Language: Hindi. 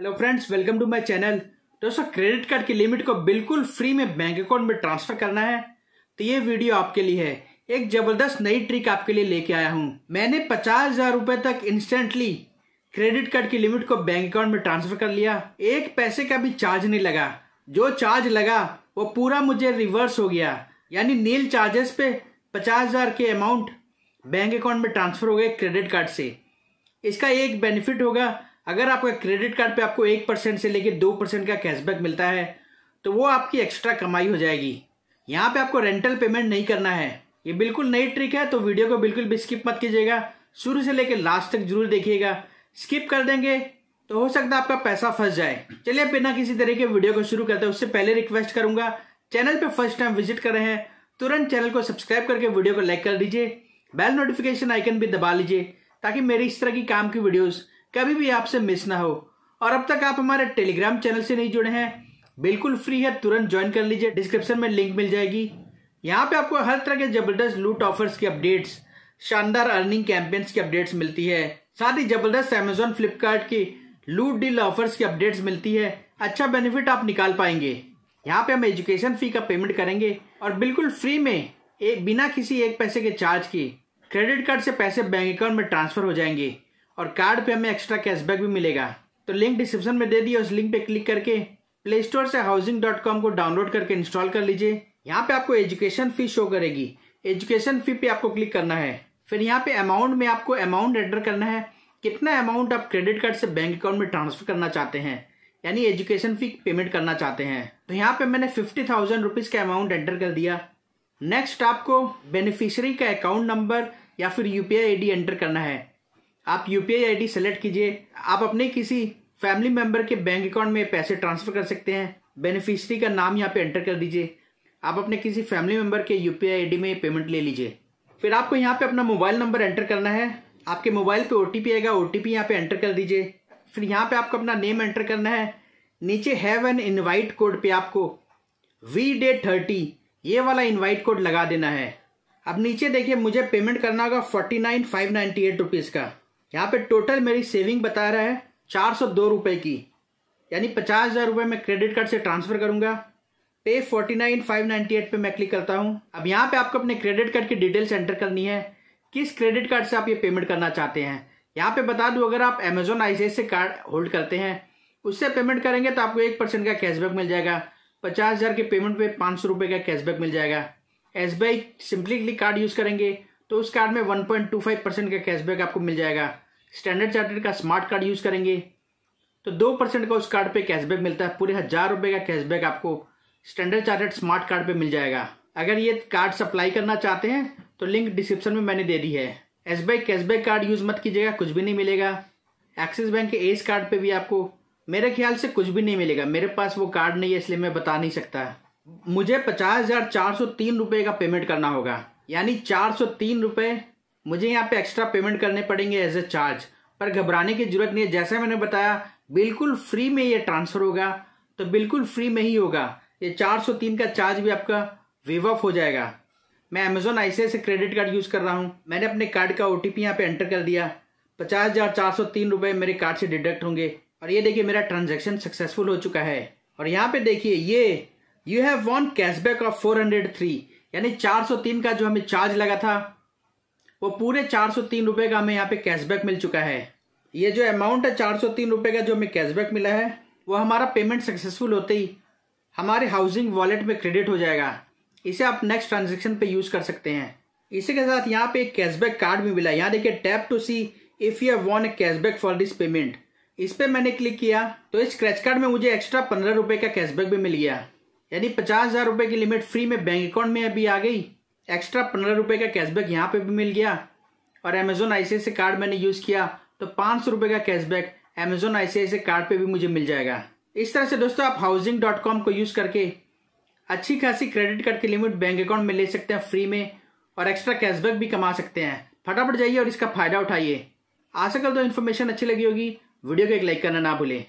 hello friends welcome to my channel दोस्तों क्रेडिट कार्ड की लिमिट को बिल्कुल फ्री में बैंक अकाउंट में ट्रांसफर करना है तो ये वीडियो आपके लिए है एक जबरदस्त नई ट्रिक आपके लिए लेके आया हूँ मैंने पचास हजार रुपए तक इंस्टेंटली क्रेडिट कार्ड की लिमिट को बैंक अकाउंट में ट्रांसफर कर लिया एक पैसे का भी चार्ज नहीं लगा जो चार्ज लगा वो पूरा मुझे रिवर्स हो गया यानी नील चार्जेस पे पचास के अमाउंट बैंक अकाउंट में ट्रांसफर हो गए क्रेडिट कार्ड से इसका एक बेनिफिट होगा अगर आपका क्रेडिट कार्ड पे आपको एक परसेंट से लेकर दो परसेंट का कैशबैक मिलता है तो वो आपकी एक्स्ट्रा कमाई हो जाएगी यहाँ पे आपको रेंटल पेमेंट नहीं करना है ये बिल्कुल नई ट्रिक है तो वीडियो को बिल्कुल भी स्किप मत कीजिएगा शुरू से लेकर लास्ट तक जरूर देखिएगा स्किप कर देंगे तो हो सकता है आपका पैसा फंस जाए चलिए बिना किसी तरह के वीडियो को शुरू करते हैं उससे पहले रिक्वेस्ट करूंगा चैनल पर फर्स्ट टाइम विजिट कर रहे हैं तुरंत चैनल को सब्सक्राइब करके वीडियो को लाइक कर दीजिए बेल नोटिफिकेशन आइकन भी दबा लीजिए ताकि मेरी इस तरह की काम की वीडियोज़ कभी भी आपसे मिस ना हो और अब तक आप हमारे टेलीग्राम चैनल से नहीं जुड़े हैं बिल्कुल फ्री है तुरंत ज्वाइन कर लीजिए डिस्क्रिप्शन में लिंक मिल जाएगी यहाँ पे आपको हर तरह के जबरदस्त लूट ऑफर्स की अपडेट्स शानदार अर्निंग कैंपेन्स की अपडेट्स मिलती है साथ ही जबरदस्त अमेजोन फ्लिपकार्ट की लूट डील ऑफर्स की अपडेट्स मिलती है अच्छा बेनिफिट आप निकाल पाएंगे यहाँ पे हम एजुकेशन फी का पेमेंट करेंगे और बिल्कुल फ्री में एक बिना किसी एक पैसे के चार्ज की क्रेडिट कार्ड से पैसे बैंक अकाउंट में ट्रांसफर हो जाएंगे और कार्ड पे हमें एक्स्ट्रा कैशबैक भी मिलेगा तो लिंक डिस्क्रिप्शन में दे दिया उस लिंक पे क्लिक करके प्ले स्टोर से हाउसिंग डॉट कॉम को डाउनलोड करके इंस्टॉल कर लीजिए यहाँ पे आपको एजुकेशन फी शो करेगी एजुकेशन फी पे आपको क्लिक करना है फिर यहाँ पे अमाउंट में आपको अमाउंट एंटर करना है कितना अमाउंट आप क्रेडिट कार्ड से बैंक अकाउंट में ट्रांसफर करना चाहते हैं यानी एजुकेशन फी पेमेंट करना चाहते हैं तो यहाँ पे मैंने फिफ्टी थाउजेंड रुपीज का अमाउंट एंटर कर दिया नेक्स्ट आपको बेनिफिशियरी का अकाउंट नंबर या फिर यूपीआई आईडी एंटर करना है आप यूपीआई आईडी सेलेक्ट कीजिए आप अपने किसी फैमिली मेंबर के बैंक अकाउंट में पैसे ट्रांसफर कर सकते हैं बेनिफिशरी का नाम यहाँ पे एंटर कर दीजिए आप अपने किसी फैमिली मेंबर के यूपीआई आईडी में पेमेंट ले लीजिए फिर आपको यहाँ पे अपना मोबाइल नंबर एंटर करना है आपके मोबाइल पे ओटीपी आएगा ओटीपी यहाँ पे एंटर कर दीजिए फिर यहाँ पे आपको अपना नेम एंटर करना है नीचे हैव एन इनवाइट कोड पे आपको वी डे थर्टी ये वाला इनवाइट कोड लगा देना है अब नीचे देखिए मुझे पेमेंट करना होगा forty nine five ninety eight rupees का यहाँ पे टोटल मेरी सेविंग बता रहा है चार सौ दो रुपये की यानी पचास हज़ार रुपये मैं क्रेडिट कार्ड से ट्रांसफ़र करूँगा pay forty nine five ninety eight पर मैं क्लिक करता हूँ अब यहाँ पे आपको अपने क्रेडिट कार्ड की डिटेल्स एंटर करनी है किस क्रेडिट कार्ड से आप ये पेमेंट करना चाहते हैं यहाँ पे बता दूँ अगर आप अमेजोन आई से कार्ड होल्ड करते हैं उससे पेमेंट करेंगे तो आपको एक परसेंट का कैशबैक मिल जाएगा पचास हज़ार के पेमेंट पे पाँच सौ रुपये का कैशबैक मिल जाएगा S B I simply card use करेंगे तो उस कार्ड में 1.25 परसेंट का कैशबैक आपको मिल जाएगा स्टैंडर्ड चार्टर्ड का स्मार्ट कार्ड यूज़ करेंगे तो दो परसेंट का उस कार्ड पे कैशबैक मिलता है पूरे हज़ार रुपये का कैशबैक आपको स्टैंडर्ड चार्टर्ड स्मार्ट कार्ड पे मिल जाएगा अगर ये कार्ड सप्लाई करना चाहते हैं तो लिंक डिस्क्रिप्शन में मैंने दे दी है एस कैशबैक कार्ड यूज़ मत कीजिएगा कुछ भी नहीं मिलेगा एक्सिस बैंक के एस कार्ड पे भी आपको मेरे ख्याल से कुछ भी नहीं मिलेगा मेरे पास वो कार्ड नहीं है इसलिए मैं बता नहीं सकता मुझे पचास हज़ार चार सौ तीन का पेमेंट करना होगा यानी चार सौ तीन रुपये मुझे यहाँ पे एक्स्ट्रा पेमेंट करने पड़ेंगे एज ए चार्ज पर घबराने की जरूरत नहीं है जैसा मैंने बताया बिल्कुल फ्री में ये ट्रांसफर होगा तो बिल्कुल फ्री में ही होगा ये तीन का चार्ज भी आपका वेव ऑफ हो जाएगा मैं अमेजोन आई से क्रेडिट कार्ड यूज़ कर रहा हूँ मैंने अपने कार्ड का ओ टी पी यहाँ पे एंटर कर दिया पचास हज़ार चार सौ तीन रुपये मेरे कार्ड से डिडक्ट होंगे और ये देखिए मेरा ट्रांजेक्शन सक्सेसफुल हो चुका है और यहाँ पे देखिए ये you have won cashback of four hundred three यानी 403 का जो हमें चार्ज लगा था वो पूरे चार सौ तीन का हमें यहाँ पे कैशबैक मिल चुका है ये जो अमाउंट है चार सौ तीन का जो हमें कैशबैक मिला है वो हमारा पेमेंट सक्सेसफुल होते ही हमारे हाउसिंग वॉलेट में क्रेडिट हो जाएगा इसे आप नेक्स्ट ट्रांजेक्शन पे यूज़ कर सकते हैं इसी के साथ यहाँ पे एक कैशबैक कार्ड भी मिला यहाँ देखिए tap to see if you want a cashback for this payment इस पर मैंने क्लिक किया तो इस क्रैच कार्ड में मुझे एक्स्ट्रा पंद्रह रुपये का कैशबैक भी मिल गया यानी पचास हजार रुपये की लिमिट फ्री में बैंक अकाउंट में अभी आ गई एक्स्ट्रा पंद्रह रुपये का कैशबैक यहाँ पे भी मिल गया और अमेजोन आई कार्ड मैंने यूज़ किया तो पाँच सौ रुपये का कैशबैक अमेजोन आई कार्ड पे भी मुझे मिल जाएगा इस तरह से दोस्तों आप हाउसिंग डॉट कॉम को यूज़ करके अच्छी खासी क्रेडिट कार्ड की लिमिट बैंक अकाउंट में ले सकते हैं फ्री में और एक्स्ट्रा कैशबैक भी कमा सकते हैं फटाफट जाइए और इसका फायदा उठाइए आशा कर तो इन्फॉर्मेशन अच्छी लगी होगी वीडियो को एक लाइक करना ना भूलें